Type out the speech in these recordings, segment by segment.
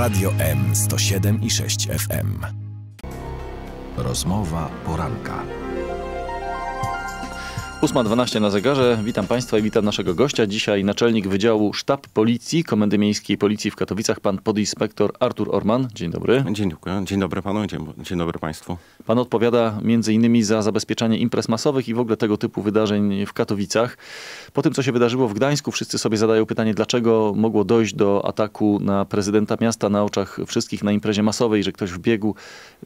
Radio M 107 i 6 FM. Rozmowa poranka. 8.12 na zegarze. Witam Państwa i witam naszego gościa. Dzisiaj naczelnik Wydziału Sztab Policji Komendy Miejskiej Policji w Katowicach, pan podinspektor Artur Orman. Dzień dobry. Dzień dobry, dzień dobry panu, dzień, dzień dobry państwu. Pan odpowiada między innymi za zabezpieczanie imprez masowych i w ogóle tego typu wydarzeń w Katowicach. Po tym, co się wydarzyło w Gdańsku, wszyscy sobie zadają pytanie, dlaczego mogło dojść do ataku na prezydenta miasta na oczach wszystkich na imprezie masowej, że ktoś wbiegł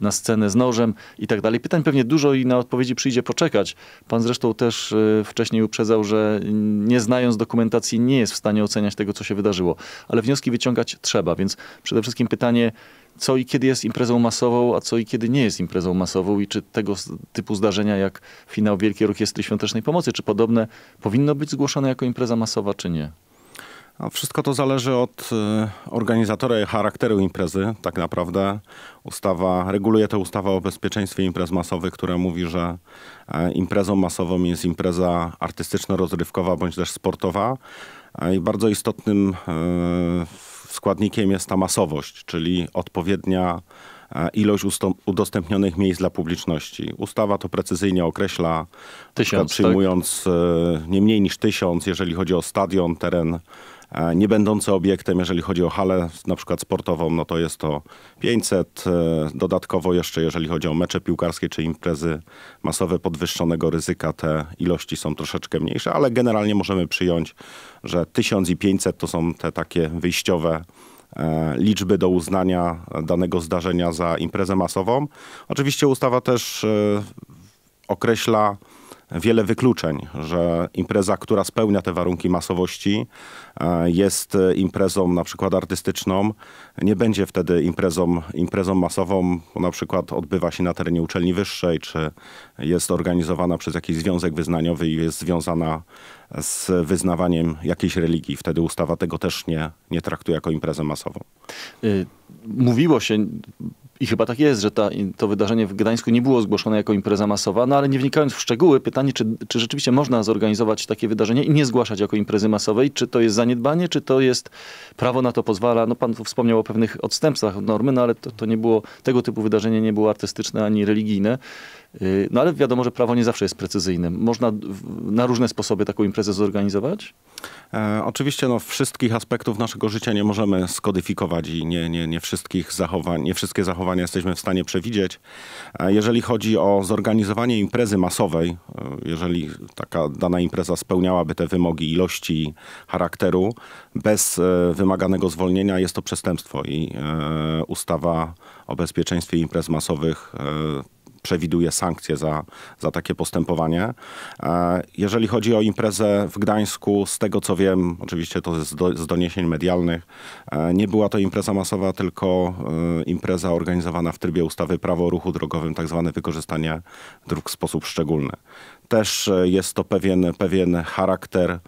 na scenę z nożem i tak dalej. Pytań pewnie dużo i na odpowiedzi przyjdzie poczekać. Pan zresztą też Y, wcześniej uprzedzał, że nie znając dokumentacji nie jest w stanie oceniać tego, co się wydarzyło. Ale wnioski wyciągać trzeba, więc przede wszystkim pytanie, co i kiedy jest imprezą masową, a co i kiedy nie jest imprezą masową i czy tego typu zdarzenia jak finał Wielkiej Orkiestry Świątecznej Pomocy, czy podobne powinno być zgłoszone jako impreza masowa, czy nie? Wszystko to zależy od y, organizatora i charakteru imprezy. Tak naprawdę ustawa, reguluje to ustawa o bezpieczeństwie imprez masowych, która mówi, że e, imprezą masową jest impreza artystyczno-rozrywkowa bądź też sportowa. E, I bardzo istotnym e, składnikiem jest ta masowość, czyli odpowiednia ilość udostępnionych miejsc dla publiczności. Ustawa to precyzyjnie określa, tysiąc, tak? przyjmując tak? nie mniej niż tysiąc, jeżeli chodzi o stadion, teren nie będące obiektem, jeżeli chodzi o halę na przykład sportową, no to jest to 500. E, dodatkowo jeszcze, jeżeli chodzi o mecze piłkarskie czy imprezy masowe podwyższonego ryzyka, te ilości są troszeczkę mniejsze, ale generalnie możemy przyjąć, że 1000 i 500 to są te takie wyjściowe e, liczby do uznania danego zdarzenia za imprezę masową. Oczywiście ustawa też e, określa wiele wykluczeń, że impreza, która spełnia te warunki masowości, e, jest imprezą na przykład artystyczną, nie będzie wtedy imprezą, imprezą masową, na przykład odbywa się na terenie uczelni wyższej, czy jest organizowana przez jakiś związek wyznaniowy i jest związana z wyznawaniem jakiejś religii. Wtedy ustawa tego też nie, nie traktuje jako imprezę masową. Y, mówiło się i chyba tak jest, że ta, to wydarzenie w Gdańsku nie było zgłoszone jako impreza masowa, no ale nie wnikając w szczegóły, pytanie, czy, czy rzeczywiście można zorganizować takie wydarzenie i nie zgłaszać jako imprezy masowej, czy to jest zaniedbanie, czy to jest, prawo na to pozwala, no pan tu wspomniał o pewnych odstępstwach od normy, no ale to, to nie było, tego typu wydarzenie nie było artystyczne ani religijne, y, no ale wiadomo, że prawo nie zawsze jest precyzyjne. Można na różne sposoby taką imprezę zorganizować? E, oczywiście no, wszystkich aspektów naszego życia nie możemy skodyfikować i nie, nie, nie wszystkich zachowań, nie wszystkie zachowania zachowania jesteśmy w stanie przewidzieć. E, jeżeli chodzi o zorganizowanie imprezy masowej, e, jeżeli taka dana impreza spełniałaby te wymogi ilości charakteru, bez e, wymaganego zwolnienia jest to przestępstwo i ustawa o bezpieczeństwie imprez masowych przewiduje sankcje za, za takie postępowanie. E, jeżeli chodzi o imprezę w Gdańsku, z tego co wiem, oczywiście to jest do, z doniesień medialnych, e, nie była to impreza masowa, tylko e, impreza organizowana w trybie ustawy prawo o ruchu drogowym, tak zwane wykorzystanie dróg w sposób szczególny. Też jest to pewien, pewien charakter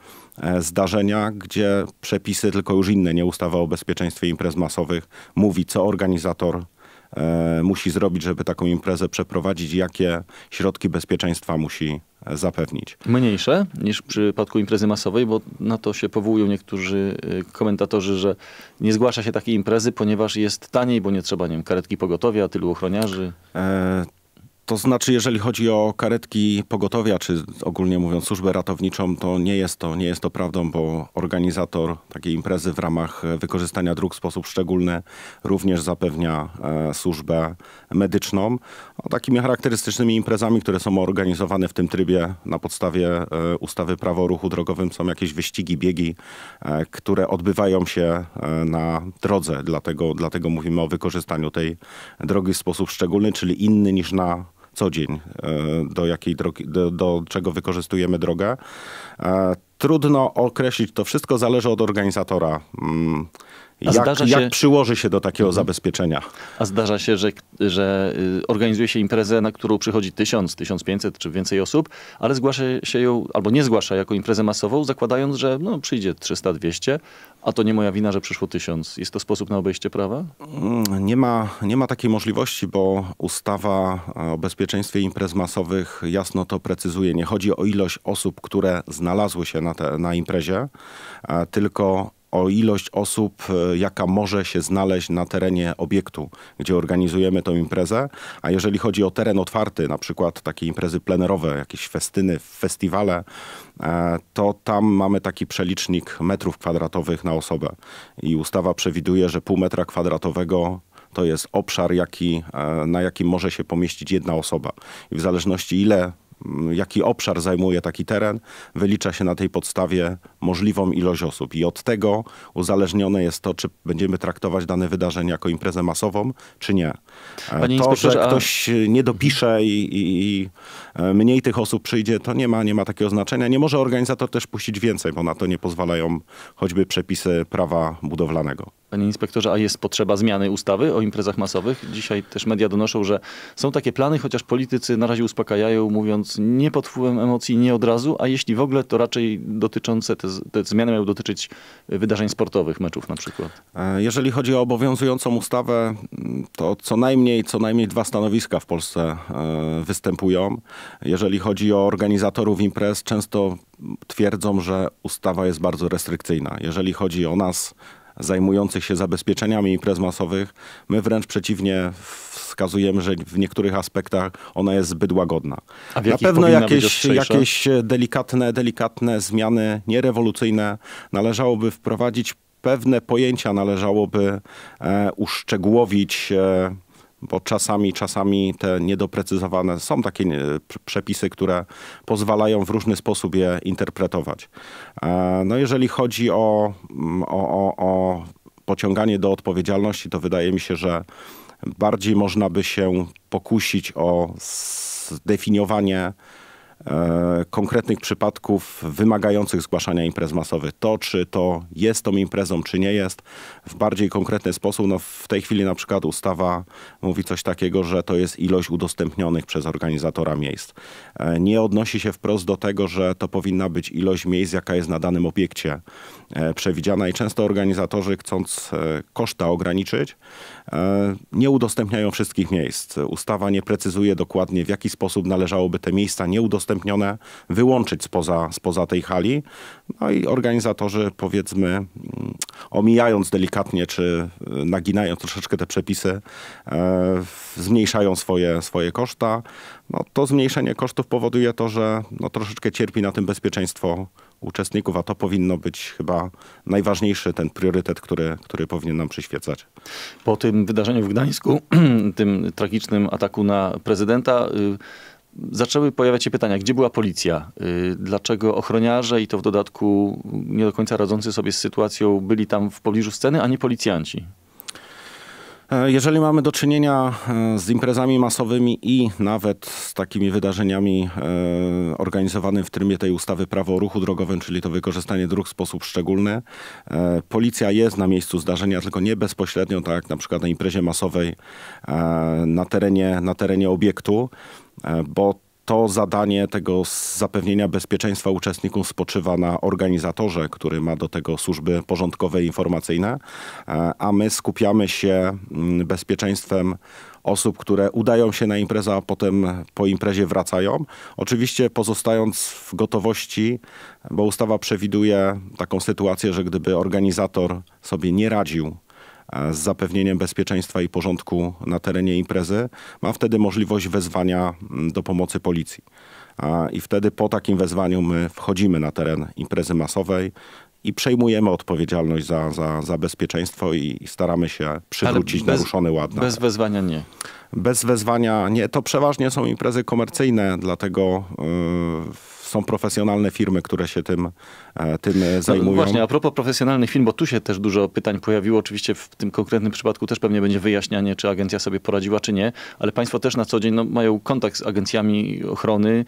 zdarzenia, gdzie przepisy, tylko już inne, nie ustawa o bezpieczeństwie imprez masowych, mówi, co organizator E, musi zrobić, żeby taką imprezę przeprowadzić, jakie środki bezpieczeństwa musi e, zapewnić. Mniejsze niż w przypadku imprezy masowej, bo na to się powołują niektórzy e, komentatorzy, że nie zgłasza się takiej imprezy, ponieważ jest taniej, bo nie trzeba nie wiem, karetki pogotowia, tylu ochroniarzy. E, to znaczy, jeżeli chodzi o karetki pogotowia, czy ogólnie mówiąc służbę ratowniczą, to nie jest to, nie jest to prawdą, bo organizator takiej imprezy w ramach wykorzystania dróg w sposób szczególny również zapewnia e, służbę medyczną. takimi charakterystycznymi imprezami, które są organizowane w tym trybie na podstawie e, ustawy prawo o ruchu drogowym są jakieś wyścigi, biegi, e, które odbywają się e, na drodze. Dlatego, dlatego mówimy o wykorzystaniu tej drogi w sposób szczególny, czyli inny niż na co dzień, e, do, jakiej drogi, do, do czego wykorzystujemy drogę. E, trudno określić, to wszystko zależy od organizatora mm, jak, się, jak, przyłoży się do takiego mhm. zabezpieczenia? A zdarza się, że, że y, organizuje się imprezę, na którą przychodzi 1000, 1500 czy więcej osób, ale zgłasza się ją albo nie zgłasza jako imprezę masową, zakładając, że no, przyjdzie 300, 200, a to nie moja wina, że przyszło 1000. Jest to sposób na obejście prawa? Mm, nie ma, nie ma takiej możliwości, bo ustawa e, o bezpieczeństwie imprez masowych jasno to precyzuje. Nie chodzi o ilość osób, które znalazły się na, te, na imprezie, e, tylko o ilość osób, e, jaka może się znaleźć na terenie obiektu, gdzie organizujemy tę imprezę. A jeżeli chodzi o teren otwarty, na przykład takie imprezy plenerowe, jakieś festyny, festiwale, e, to tam mamy taki przelicznik metrów kwadratowych na osobę. I ustawa przewiduje, że pół metra kwadratowego to jest obszar, jaki, e, na jakim może się pomieścić jedna osoba. I w zależności ile jaki obszar zajmuje taki teren, wylicza się na tej podstawie możliwą ilość osób. I od tego uzależnione jest to, czy będziemy traktować dane wydarzenie jako imprezę masową, czy nie. E, Panie to, że ktoś a... nie dopisze i, i, i, e, mniej tych osób przyjdzie, to nie ma, nie ma takiego znaczenia. Nie może organizator też puścić więcej, bo na to nie pozwalają choćby przepisy prawa budowlanego. Panie inspektorze, a jest potrzeba zmiany ustawy o imprezach masowych? Dzisiaj też media donoszą, że są takie plany, chociaż politycy na razie uspokajają, mówiąc nie pod wpływem emocji, nie od razu, a jeśli w ogóle, to raczej dotyczące, te, te zmiany mają dotyczyć wydarzeń sportowych, meczów na przykład. E, jeżeli chodzi o obowiązującą ustawę, to co najmniej, co najmniej dwa stanowiska w Polsce e, występują. Jeżeli chodzi o organizatorów imprez, często twierdzą, że ustawa jest bardzo restrykcyjna. Jeżeli chodzi o nas, zajmujących się zabezpieczeniami imprez masowych. My wręcz przeciwnie wskazujemy, że w niektórych aspektach ona jest zbyt łagodna. A w Na pewno jakieś, jakieś e, delikatne, delikatne zmiany, nierewolucyjne należałoby wprowadzić. Pewne pojęcia należałoby e, uszczegółowić. E, bo czasami, czasami te niedoprecyzowane są takie e, przepisy, które pozwalają w różny sposób je interpretować. E, no jeżeli chodzi o, mm, o, o, o pociąganie do odpowiedzialności, to wydaje mi się, że bardziej można by się pokusić o zdefiniowanie E, konkretnych przypadków wymagających zgłaszania imprez masowych. To, czy to jest tą imprezą, czy nie jest, w bardziej konkretny sposób. No w tej chwili na przykład ustawa mówi coś takiego, że to jest ilość udostępnionych przez organizatora miejsc. E, nie odnosi się wprost do tego, że to powinna być ilość miejsc, jaka jest na danym obiekcie e, przewidziana i często organizatorzy chcąc koszta ograniczyć, nie udostępniają wszystkich miejsc. Ustawa nie precyzuje dokładnie, w jaki sposób należałoby te miejsca nie udostępniać udostępnione, wyłączyć spoza, spoza tej hali. No i organizatorzy, powiedzmy, mm, omijając delikatnie, czy y, naginając troszeczkę te przepisy, e, zmniejszają swoje, swoje koszta. No, to zmniejszenie kosztów powoduje to, że no, troszeczkę cierpi na tym bezpieczeństwo uczestników, a to powinno być chyba najważniejszy ten priorytet, który, który powinien nam przyświecać. Po tym wydarzeniu w Gdańsku, tym tragicznym ataku na prezydenta, y, zaczęły pojawiać się pytania, gdzie była policja, y, dlaczego ochroniarze i to w dodatku nie do końca radzący sobie z sytuacją byli tam w pobliżu sceny, a nie policjanci. E, jeżeli mamy do czynienia e, z imprezami masowymi i nawet z takimi wydarzeniami e, organizowanymi w trybie tej ustawy prawo o ruchu drogowym, czyli to wykorzystanie dróg w sposób szczególny, policja jest na miejscu zdarzenia, tylko nie bezpośrednio, tak jak na przykład na imprezie masowej na terenie, na terenie obiektu. E, bo to zadanie tego zapewnienia bezpieczeństwa uczestników spoczywa na organizatorze, który ma do tego służby porządkowe i informacyjne, e, a my skupiamy się mm, bezpieczeństwem osób, które udają się na imprezę, a potem po imprezie wracają. Oczywiście pozostając w gotowości, bo ustawa przewiduje taką sytuację, że gdyby organizator sobie nie radził z zapewnieniem bezpieczeństwa i porządku na terenie imprezy, ma wtedy możliwość wezwania mm, do pomocy policji. I wtedy po takim wezwaniu my wchodzimy na teren imprezy masowej, i przejmujemy odpowiedzialność za, za, za bezpieczeństwo i staramy się przywrócić bez, naruszony ład. Na bez wezwania nie. Bez wezwania nie. To przeważnie są imprezy komercyjne, dlatego yy, są profesjonalne firmy, które się tym, e, tym e, no zajmują. No właśnie, a propos profesjonalnych firm, bo tu się też dużo pytań pojawiło. Oczywiście w tym konkretnym przypadku też pewnie będzie wyjaśnianie, czy agencja sobie poradziła, czy nie. Ale państwo też na co dzień no, mają kontakt z agencjami ochrony,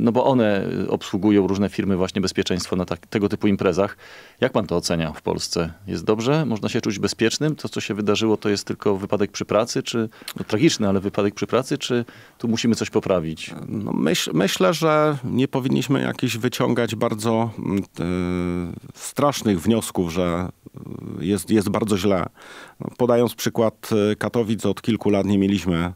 no bo one obsługują różne firmy właśnie bezpieczeństwo na tak, tego typu imprezach. Jak pan to ocenia w Polsce? Jest dobrze? Można się czuć bezpiecznym? To, co się wydarzyło, to jest tylko wypadek przy pracy, czy no, tragiczny, ale wypadek przy pracy, czy tu musimy coś poprawić? No myśl, myślę, że nie powinniśmy powinniśmy jakiś wyciągać bardzo y, strasznych wniosków, że e, jest, jest bardzo źle. No, podając przykład e, Katowic, od kilku lat nie mieliśmy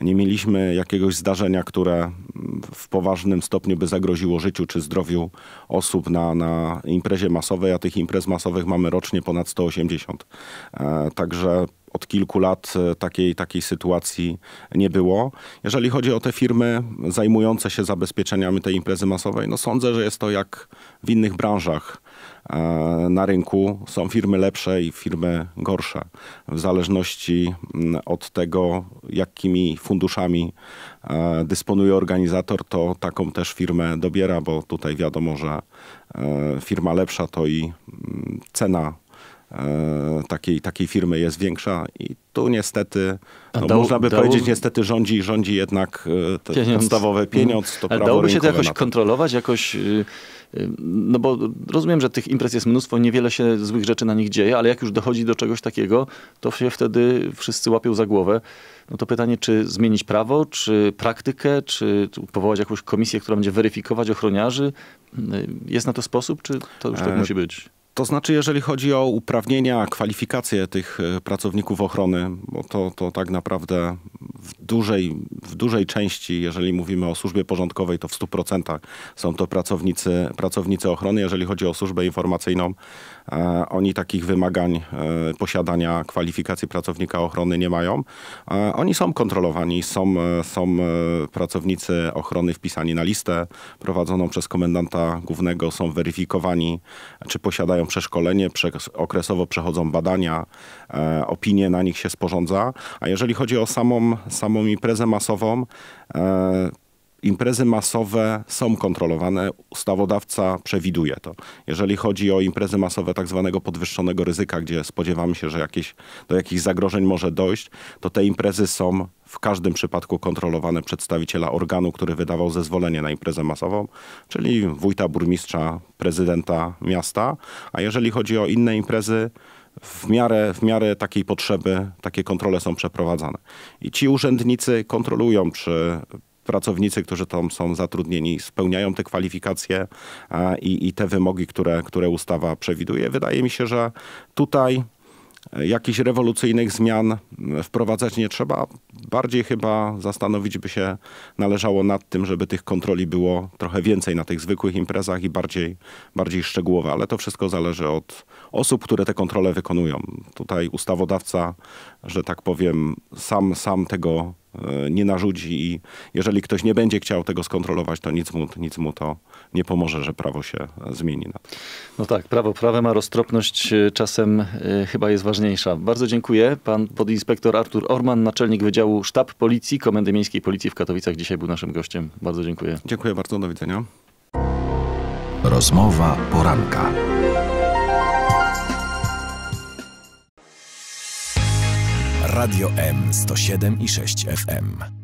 nie mieliśmy jakiegoś zdarzenia, które mm, w poważnym stopniu by zagroziło życiu czy zdrowiu osób na, na imprezie masowej, a tych imprez masowych mamy rocznie ponad 180. Także od kilku lat e, takiej, takiej sytuacji nie było. Jeżeli chodzi o te firmy zajmujące się zabezpieczeniami tej imprezy masowej, no sądzę, że jest to jak w innych branżach e, na rynku. Są firmy lepsze i firmy gorsze. W zależności mm, od tego, jakimi funduszami e, dysponuje organizator, to taką też firmę dobiera, bo tutaj wiadomo, że firma lepsza to i mm, cena E, takiej, takiej firmy jest większa i tu niestety, no, dał, można by dał... powiedzieć niestety rządzi, rządzi jednak e, te pieniądz. podstawowy mhm. pieniądz. To Ale dałoby się to jakoś kontrolować, jakoś, y, y, no bo rozumiem, że tych imprez jest mnóstwo, niewiele się złych rzeczy na nich dzieje, ale jak już dochodzi do czegoś takiego, to się wtedy wszyscy łapią za głowę. No to pytanie, czy zmienić prawo, czy praktykę, czy powołać jakąś komisję, która będzie weryfikować ochroniarzy? Y, jest na to sposób, czy to już tak e... musi być? To znaczy, jeżeli chodzi o uprawnienia, kwalifikacje tych e, pracowników ochrony, bo to, to tak naprawdę w dużej, w dużej części, jeżeli mówimy o służbie porządkowej, to w 100% są to pracownicy, pracownicy ochrony. Jeżeli chodzi o służbę informacyjną, e, oni takich wymagań e, posiadania kwalifikacji pracownika ochrony nie mają. E, oni są kontrolowani, są, są pracownicy ochrony wpisani na listę prowadzoną przez komendanta głównego, są weryfikowani, czy posiadają przeszkolenie, okresowo przechodzą badania, opinie na nich się sporządza. A jeżeli chodzi o samą, samą imprezę masową. E, imprezy masowe są kontrolowane, ustawodawca przewiduje to. Jeżeli chodzi o imprezy masowe tak zwanego podwyższonego ryzyka, gdzie spodziewamy się, że jakieś, do jakichś zagrożeń może dojść, to te imprezy są w każdym przypadku kontrolowane przedstawiciela organu, który wydawał zezwolenie na imprezę masową, czyli wójta, burmistrza, prezydenta miasta. A jeżeli chodzi o inne imprezy, w miarę, w miarę takiej potrzeby takie kontrole są przeprowadzane. I ci urzędnicy kontrolują, czy pracownicy, którzy tam są zatrudnieni, spełniają te kwalifikacje i, i te wymogi, które, które ustawa przewiduje. Wydaje mi się, że tutaj e, jakichś rewolucyjnych zmian e, wprowadzać nie trzeba. Bardziej chyba zastanowić by się należało nad tym, żeby tych kontroli było trochę więcej na tych zwykłych imprezach i bardziej, bardziej szczegółowe, ale to wszystko zależy od, osób, które te kontrole wykonują. Tutaj ustawodawca, że tak powiem, sam, sam tego e, nie narzuci i jeżeli ktoś nie będzie chciał tego skontrolować, to nic mu, nic mu to nie pomoże, że prawo się e, zmieni. No tak, prawo prawem, a roztropność e, czasem chyba jest ważniejsza. Bardzo dziękuję. Pan podinspektor Artur Orman, naczelnik Wydziału Sztab Policji Komendy Miejskiej Policji w Katowicach dzisiaj był naszym gościem. Bardzo dziękuję. Dziękuję bardzo, do widzenia. Rozmowa poranka. Radio M 107 i 6 FM.